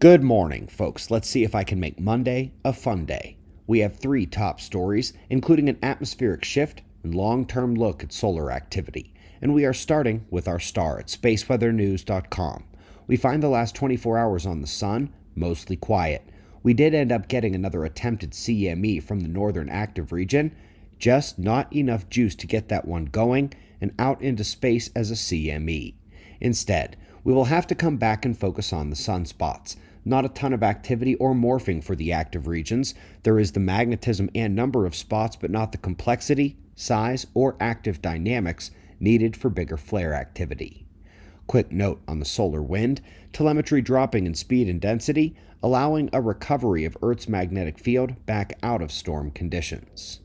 Good morning, folks. Let's see if I can make Monday a fun day. We have three top stories, including an atmospheric shift and long term look at solar activity. And we are starting with our star at spaceweathernews.com. We find the last 24 hours on the sun mostly quiet. We did end up getting another attempted CME from the northern active region, just not enough juice to get that one going and out into space as a CME. Instead, we will have to come back and focus on the sunspots. Not a ton of activity or morphing for the active regions. There is the magnetism and number of spots, but not the complexity, size, or active dynamics needed for bigger flare activity. Quick note on the solar wind telemetry dropping in speed and density, allowing a recovery of Earth's magnetic field back out of storm conditions.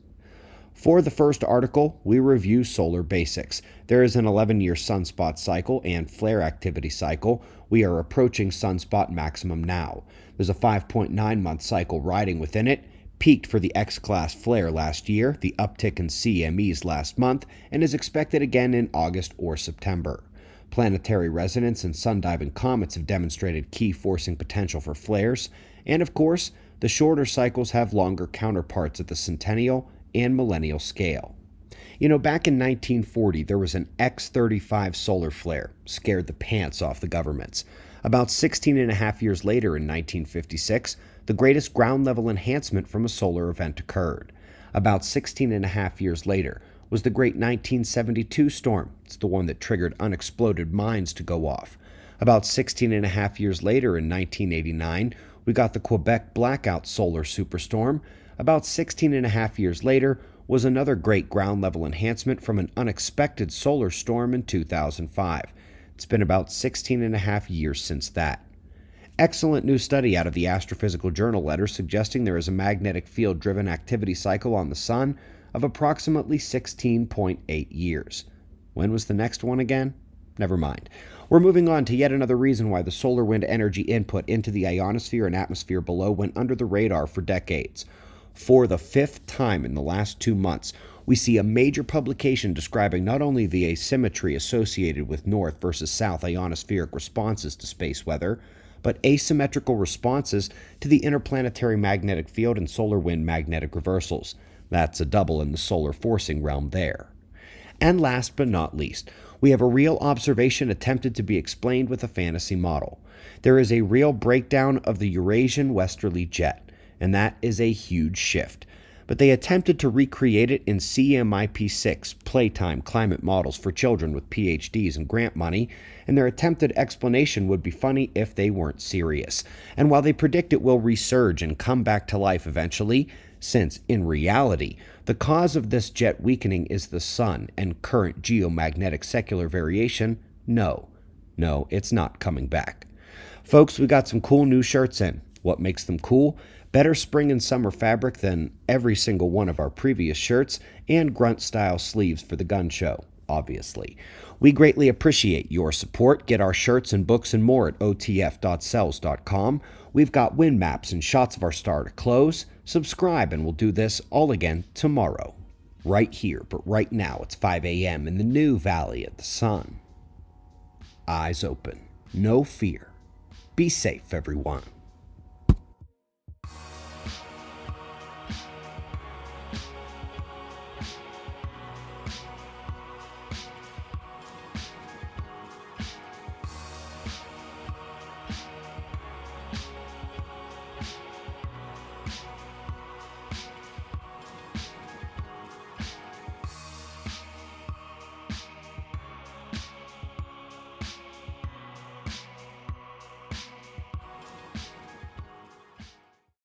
For the first article, we review solar basics. There is an 11 year sunspot cycle and flare activity cycle. We are approaching sunspot maximum now. There's a 5.9 month cycle riding within it, peaked for the X class flare last year, the uptick in CMEs last month, and is expected again in August or September. Planetary resonance and sundiving comets have demonstrated key forcing potential for flares, and of course, the shorter cycles have longer counterparts at the centennial and millennial scale. You know, back in 1940, there was an X 35 solar flare, scared the pants off the governments. About 16 and a half years later, in 1956, the greatest ground level enhancement from a solar event occurred. About 16 and a half years later was the great 1972 storm. It's the one that triggered unexploded mines to go off. About 16 and a half years later, in 1989, we got the Quebec blackout solar superstorm about 16 and a half years later, was another great ground level enhancement from an unexpected solar storm in 2005. It's been about 16 and a half years since that. Excellent new study out of the Astrophysical Journal letter suggesting there is a magnetic field driven activity cycle on the Sun of approximately 16.8 years. When was the next one again? Never mind. We're moving on to yet another reason why the solar wind energy input into the ionosphere and atmosphere below went under the radar for decades. For the fifth time in the last two months, we see a major publication describing not only the asymmetry associated with north versus south ionospheric responses to space weather, but asymmetrical responses to the interplanetary magnetic field and solar wind magnetic reversals. That's a double in the solar forcing realm there. And last but not least, we have a real observation attempted to be explained with a fantasy model. There is a real breakdown of the Eurasian westerly jet and that is a huge shift. But they attempted to recreate it in CMIP6, Playtime Climate Models for Children with PhDs and grant money, and their attempted explanation would be funny if they weren't serious. And while they predict it will resurge and come back to life eventually, since in reality, the cause of this jet weakening is the sun and current geomagnetic secular variation, no, no, it's not coming back. Folks, we got some cool new shirts in. What makes them cool? Better spring and summer fabric than every single one of our previous shirts, and grunt style sleeves for the gun show, obviously. We greatly appreciate your support. Get our shirts and books and more at otf.sells.com. We've got wind maps and shots of our star to close. Subscribe, and we'll do this all again tomorrow. Right here, but right now it's 5 a.m. in the new Valley of the Sun. Eyes open, no fear. Be safe, everyone.